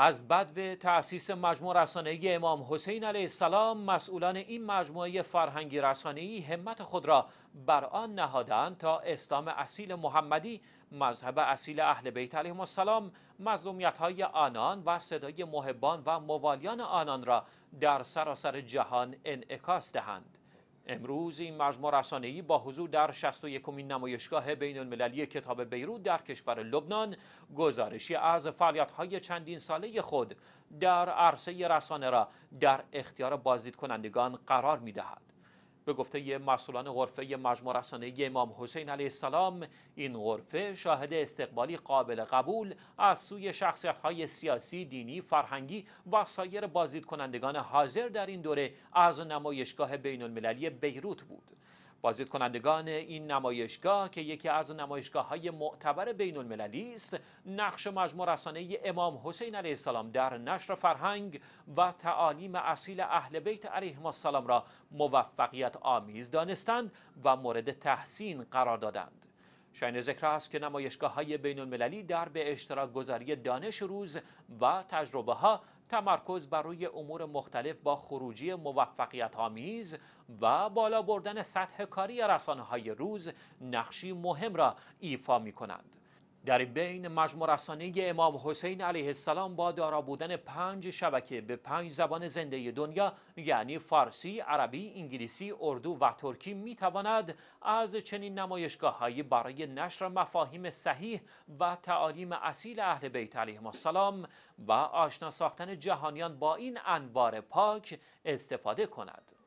از بدو تأسیس مجموع رسانه‌ای امام حسین علیه السلام مسئولان این مجموعه فرهنگی رسانه‌ای همت خود را بر آن نهادند تا اسلام اصیل محمدی مذهب اصیل اهل بیت علیهم السلام های آنان و صدای محبان و موالیان آنان را در سراسر جهان انعکاس دهند امروز این مجموع رسانه‌ای با حضور در 61 نمایشگاه بین المللی کتاب بیروت در کشور لبنان گزارشی از فعالیت‌های چندین ساله خود در عرصه رسانه را در اختیار بازدید کنندگان قرار می‌دهد. به گفته مسئولان غرفه مجموع رسانه امام حسین علیه السلام این غرفه شاهد استقبالی قابل قبول از سوی شخصیت های سیاسی، دینی، فرهنگی و سایر بازدید کنندگان حاضر در این دوره از نمایشگاه بین المللی بیروت بود. بازدید کنندگان این نمایشگاه که یکی از نمایشگاه های معتبر بین المللی است نقش مجموع رسانه امام حسین علیه السلام در نشر فرهنگ و تعالیم اصیل اهل بیت علیهم السلام را موفقیت آمیز دانستند و مورد تحسین قرار دادند شاین ذکر است که نمایشگاه های بین المللی در به اشتراک گذاری دانش روز و تجربه ها تمرکز بر روی امور مختلف با خروجی موفقیت آمیز و بالا بردن سطح کاری رسانه های روز نقشی مهم را ایفا می کنند. در بین مجموع رسانه امام حسین علیه السلام با دارا بودن پنج شبکه به پنج زبان زنده دنیا یعنی فارسی، عربی، انگلیسی، اردو و ترکی می تواند از چنین نمایشگاه هایی برای نشر مفاهیم صحیح و تعالیم اصیل اهل بیت علیه السلام و آشنا ساختن جهانیان با این انوار پاک استفاده کند.